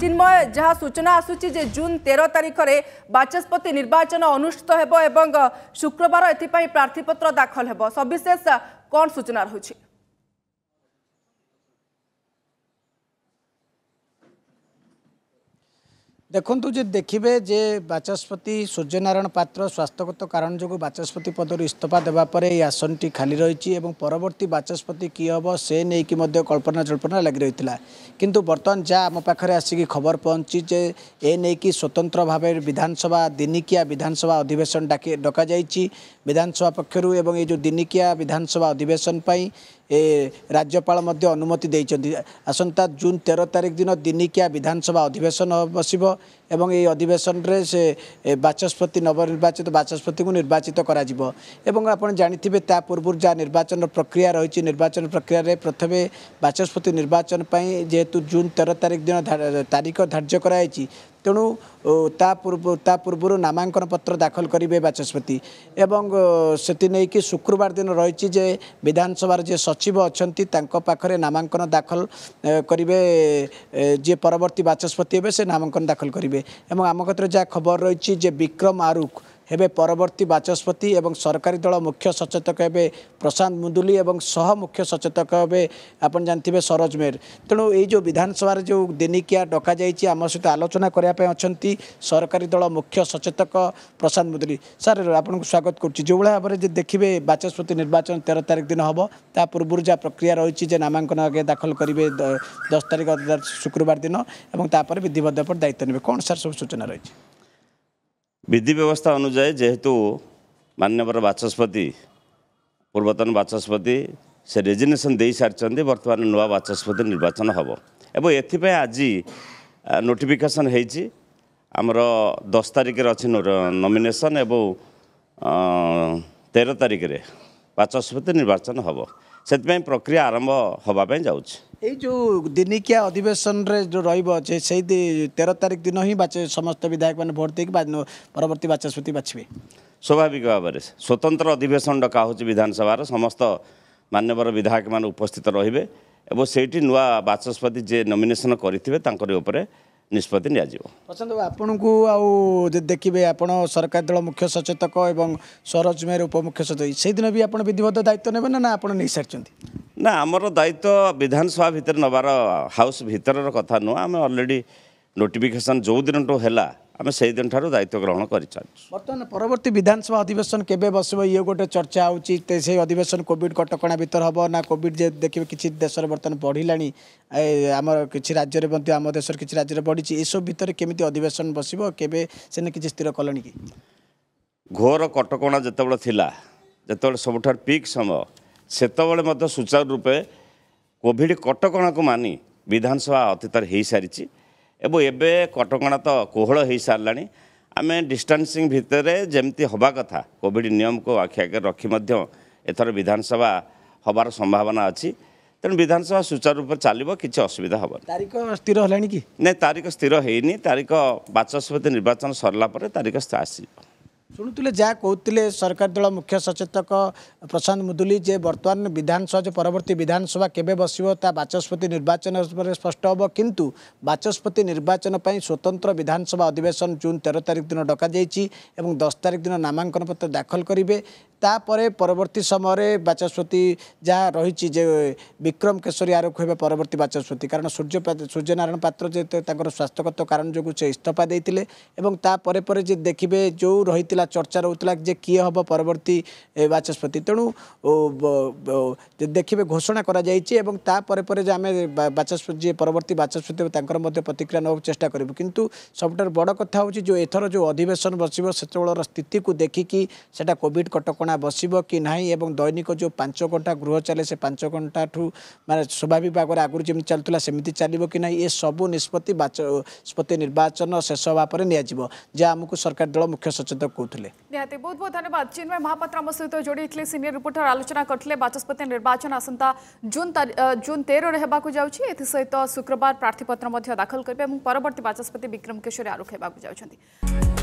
চিন্ময় যা সূচনা আসুচি যে জুন তের তারিখে বাচস্পতি নির্বাচন অনুষ্ঠিত হব এবং শুক্রবার এথিপাই প্রার্থীপত্র দাখল হব সবিশেষ কণ সূচনা রয়েছে ଦେଖନ୍ତୁ ଯେ ଦେଖିବେ ଯେ ବାଚସ୍ପତି ସୂର୍ଯ୍ୟନାରାୟଣ ପାତ୍ର ସ୍ୱାସ୍ଥ୍ୟଗତ କାରଣ ଯୋଗୁଁ ବାଚସ୍ପତି ପଦରୁ ଇସ୍ତଫା ଦେବା ପରେ ଏହି ଆସନଟି ଖାଲି ରହିଛି ଏବଂ ପରବର୍ତ୍ତୀ ବାଚସ୍ପତି କିଏ ହେବ ସେ ନେଇକି ମଧ୍ୟ କଳ୍ପନା ଜଳ୍ପନା ଲାଗି ରହିଥିଲା କିନ୍ତୁ ବର୍ତ୍ତମାନ ଯାହା ଆମ ପାଖରେ ଆସିକି ଖବର ପହଞ୍ଚି ଯେ ଏ ନେଇକି ସ୍ୱତନ୍ତ୍ର ଭାବେ ବିଧାନସଭା ଦିନିକିଆ ବିଧାନସଭା ଅଧିବେଶନ ଡାକି ଡକାଯାଇଛି ବିଧାନସଭା ପକ୍ଷରୁ ଏବଂ ଏ ଯେଉଁ ଦିନିକିଆ ବିଧାନସଭା ଅଧିବେଶନ ପାଇଁ ए राज्यपाल अनुमति दैछन् असन्ता जुन 13 तारिक दिन दिनिकिया विधानसभा अधिवेशन बसिबो এবং এই অধিবেশনরে সে বাচস্পতি নবনির্বাচিত বাচস্পতি নির্বাচিত করা যাব এবং আপনার জাঁথিবে তা পূর্ব যা নির্বাচন প্রক্রিয়া রয়েছে নির্বাচন প্রক্রিয়ার প্রথমে বাচস্পতি নির্বাচন যেহেতু জুন তের তারিখ দিন তারিখ ধার্য করা হয়েছি তেমন তা পূর্ব তা পূর্ব নামাঙ্কন পত্র দাখল করবে বাচস্পতি এবং সেটি নিয়ে শুক্রবার দিন রয়েছে যে বিধানসভার যে সচিব অনেক নামাঙ্কন দাখল করবে যে পরবর্তী বাচস্পতি হবে সে নামাঙ্কন দাখল করবে এবং আমার ক্ষেত্রে যা খবর রয়েছে যে বিক্রম আরুখ ହେବେ ପରବର୍ତ୍ତୀ ବାଚସ୍ପତି ଏବଂ ସରକାରୀ ଦଳ ମୁଖ୍ୟ ସଚେତକ ହେବେ ପ୍ରଶାନ୍ତ ମୁଦୁଲି ଏବଂ ସହ ମୁଖ୍ୟ ସଚେତକ ହେବେ ଆପଣ ଜାଣିଥିବେ ସରୋଜ ମେହେର ତେଣୁ ଏଇ ଯେଉଁ ବିଧାନସଭାରେ ଯେଉଁ ଦିନିକିଆ ଡକାଯାଇଛି ଆମ ସହିତ ଆଲୋଚନା କରିବା ପାଇଁ ଅଛନ୍ତି ସରକାରୀ ଦଳ ମୁଖ୍ୟ ସଚେତକ ପ୍ରଶାନ୍ତ ମୁଦୁଲି ସାର୍ ଆପଣଙ୍କୁ ସ୍ୱାଗତ କରୁଛି ଯେଉଁଭଳି ଭାବରେ ଯେ ଦେଖିବେ ବାଚସ୍ପତି ନିର୍ବାଚନ ତେର ତାରିଖ ଦିନ ହେବ ତା ପୂର୍ବରୁ ଯାହା ପ୍ରକ୍ରିୟା ରହିଛି ଯେ ନାମାଙ୍କନ ଆଗେ ଦାଖଲ କରିବେ ଦଶ ତାରିଖ শুক্রবার দিন এবং তাপরে বিধিবদ্ধ উপর দায়িত্ব নেবে কোণ স্যার সব সূচনা রয়েছে ବିଧି ବ୍ୟବସ୍ଥା ଅନୁଯାୟୀ ଯେହେତୁ ମାନ୍ୟବର ବାଚସ୍ପତି ପୂର୍ବତନ ବାଚସ୍ପତି ସେ ରେଜିଗ୍ନେସନ୍ ଦେଇସାରିଛନ୍ତି ବର୍ତ୍ତମାନ ନୂଆ ବାଚସ୍ପତି ନିର୍ବାଚନ ହେବ ଏବଂ ଏଥିପାଇଁ ଆଜି ନୋଟିଫିକେସନ୍ ହେଇଛି ଆମର ଦଶ ତାରିଖରେ ଅଛି ନମିନେସନ୍ ଏବଂ ତେର ତାରିଖରେ ବାଚସ୍ପତି ନିର୍ବାଚନ ହେବ ସେଥିପାଇଁ ପ୍ରକ୍ରିୟା ଆରମ୍ଭ ହେବା ପାଇଁ ଯାଉଛି ଏଇ ଯେଉଁ ଦିନିକିଆ ଅଧିବେଶନରେ ଯେଉଁ ରହିବ ଯେ ସେଇ ତେର ତାରିଖ ଦିନ ହିଁ ବାଚ ସମସ୍ତ ବିଧାୟକମାନେ ଭୋଟ ଦେଇକି ପରବର୍ତ୍ତୀ ବାଚସ୍ପତି ବାଛିବେ ସ୍ୱାଭାବିକ ଭାବରେ ସ୍ୱତନ୍ତ୍ର ଅଧିବେଶନ ଡକା ହେଉଛି ବିଧାନସଭାର ସମସ୍ତ ମାନ୍ୟବର ବିଧାୟକମାନେ ଉପସ୍ଥିତ ରହିବେ ଏବଂ ସେଇଠି ନୂଆ ବାଚସ୍ପତି ଯିଏ ନମିନେସନ୍ କରିଥିବେ ତାଙ୍କରି ଉପରେ ନିଷ୍ପତ୍ତି ନିଆଯିବ ପ୍ରଶାନ୍ତ ଆପଣଙ୍କୁ ଆଉ ଯଦି ଦେଖିବେ ଆପଣ ସରକାର ଦଳ ମୁଖ୍ୟ ସଚେତକ ଏବଂ ସରୋଜ ମେହେର ଉପମୁଖ୍ୟ ସଚେତକ ସେଇଦିନ ବି ଆପଣ ବିଧିବଦ୍ଧ ଦାୟିତ୍ୱ ନେବେ ନା ନା ଆପଣ ନେଇସାରିଛନ୍ତି ନା ଆମର ଦାୟିତ୍ୱ ବିଧାନସଭା ଭିତରେ ନେବାର ହାଉସ୍ ଭିତରର କଥା ନୁହଁ ଆମେ ଅଲରେଡ଼ି ନୋଟିଫିକେସନ୍ ଯେଉଁଦିନଠୁ ହେଲା ଆମେ ସେଇଦିନ ଠାରୁ ଦାୟିତ୍ୱ ଗ୍ରହଣ କରିଚାଲିଛୁ ବର୍ତ୍ତମାନ ପରବର୍ତ୍ତୀ ବିଧାନସଭା ଅଧିବେଶନ କେବେ ବସିବ ଇଏ ଗୋଟେ ଚର୍ଚ୍ଚା ହେଉଛି ସେଇ ଅଧିବେଶନ କୋଭିଡ଼ କଟକଣା ଭିତରେ ହେବ ନା କୋଭିଡ୍ ଯେ ଦେଖିବେ କିଛି ଦେଶରେ ବର୍ତ୍ତମାନ ବଢ଼ିଲାଣି ଆମର କିଛି ରାଜ୍ୟରେ ମଧ୍ୟ ଆମ ଦେଶରେ କିଛି ରାଜ୍ୟରେ ବଢ଼ିଛି ଏସବୁ ଭିତରେ କେମିତି ଅଧିବେଶନ ବସିବ କେବେ ସେନେ କିଛି ସ୍ଥିର କଲେଣି କି ଘୋର କଟକଣା ଯେତେବେଳେ ଥିଲା ଯେତେବେଳେ ସବୁଠାରୁ ପିକ୍ ସମୟ ସେତେବେଳେ ମଧ୍ୟ ସୁଚାରୁ ରୂପେ କୋଭିଡ଼ କଟକଣାକୁ ମାନି ବିଧାନସଭା ଅତୀତରେ ହୋଇସାରିଛି ଏବଂ ଏବେ କଟକଣା ତ କୋହଳ ହୋଇସାରିଲାଣି ଆମେ ଡିଷ୍ଟାନ୍ସିଂ ଭିତରେ ଯେମିତି ହେବା କଥା କୋଭିଡ଼ ନିୟମକୁ ଆଖି ଆଖିଆଖି ରଖି ମଧ୍ୟ ଏଥର ବିଧାନସଭା ହେବାର ସମ୍ଭାବନା ଅଛି ତେଣୁ ବିଧାନସଭା ସୁଚାରୁ ରୂପରେ ଚାଲିବ କିଛି ଅସୁବିଧା ହେବନି ତାରିଖ ସ୍ଥିର ହେଲାଣି କି ନାଇଁ ତାରିଖ ସ୍ଥିର ହେଇନି ତାରିଖ ବାଚସ୍ପତି ନିର୍ବାଚନ ସରିଲା ପରେ ତାରିଖ ଆସିଯିବ ଶୁଣୁଥିଲେ ଯାହା କହୁଥିଲେ ସରକାରୀ ଦଳ ମୁଖ୍ୟ ସଚେତକ ପ୍ରଶାନ୍ତ ମୁଦୁଲି ଯେ ବର୍ତ୍ତମାନ ବିଧାନସଭା ଯେ ପରବର୍ତ୍ତୀ ବିଧାନସଭା କେବେ ବସିବ ତା ବାଚସ୍ପତି ନିର୍ବାଚନ ପରେ ସ୍ପଷ୍ଟ ହେବ କିନ୍ତୁ ବାଚସ୍ପତି ନିର୍ବାଚନ ପାଇଁ ସ୍ୱତନ୍ତ୍ର ବିଧାନସଭା ଅଧିବେଶନ ଜୁନ୍ ତେର ତାରିଖ ଦିନ ଡକାଯାଇଛି ଏବଂ ଦଶ ତାରିଖ ଦିନ ନାମାଙ୍କନ ପତ୍ର ଦାଖଲ କରିବେ তাপরে পরবর্তী সময়ে বাচস্পতি যা রয়েছে যে বিক্রম কেশরী আরোপ হইবে পরবর্তী বাচস্পতি কারণ সূর্য সূর্যনারায়ণ পাত্র যেহেতু তাঁর স্বাস্থ্যগত কারণ যোগ সে ইস্তফা দিয়ে এবং তাপরে পরে যে দেখবে যে রয়েছে চর্চা রয়েছে যে কি হব পরবর্তী বাচস্পতি তেমন দেখবে ঘোষণা করা যাইছে এবং তাপরে পরে যে আমি বাচস্পতি যে পরবর্তী বাচস্পতি তাঁর মধ্যে প্রতিক্রিয়া নেওয়ার চেষ্টা করবু কিন্তু সবুঠার বড় কথা হচ্ছে যে এথর যে অধিবেশন বসব সেতবেলার স্থিতি দেখি সেটা কোভিড কটকণা ଭଡ଼ା ବସିବ କି ନାହିଁ ଏବଂ ଦୈନିକ ଯେଉଁ ପାଞ୍ଚ ଘଣ୍ଟା ଗୃହ ଚାଲେ ସେ ପାଞ୍ଚ ଘଣ୍ଟାଠୁ ମାନେ ସଭା ବିଭାଗରେ ଆଗରୁ ଯେମିତି ଚାଲୁଥିଲା ସେମିତି ଚାଲିବ କି ନାହିଁ ଏସବୁ ନିଷ୍ପତ୍ତି ନିଷ୍ପତ୍ତି ନିର୍ବାଚନ ଶେଷ ହେବା ପରେ ନିଆଯିବ ଯାହା ଆମକୁ ସରକାରୀ ଦଳ ମୁଖ୍ୟ ସଚେତକ କହୁଥିଲେ ନିହାତି ବହୁତ ବହୁତ ଧନ୍ୟବାଦ ଚିନ୍ମୟ ମହାପାତ୍ର ଆମ ସହିତ ଯୋଡ଼ିଥିଲେ ସିନିୟର ରିପୋର୍ଟର ଆଲୋଚନା କରିଥିଲେ ବାଚସ୍ପତି ନିର୍ବାଚନ ଆସନ୍ତା ଜୁନ୍ ଜୁନ୍ ତେରରେ ହେବାକୁ ଯାଉଛି ଏଥିସହିତ ଶୁକ୍ରବାର ପ୍ରାର୍ଥୀପତ୍ର ମଧ୍ୟ ଦାଖଲ କରିବେ ଏବଂ ପରବର୍ତ୍ତୀ ବାଚସ୍ପତି ବିକ୍ରମ କିଶୋରୀ ଆରୁଖ ହେବାକୁ ଯାଉଛନ୍ତି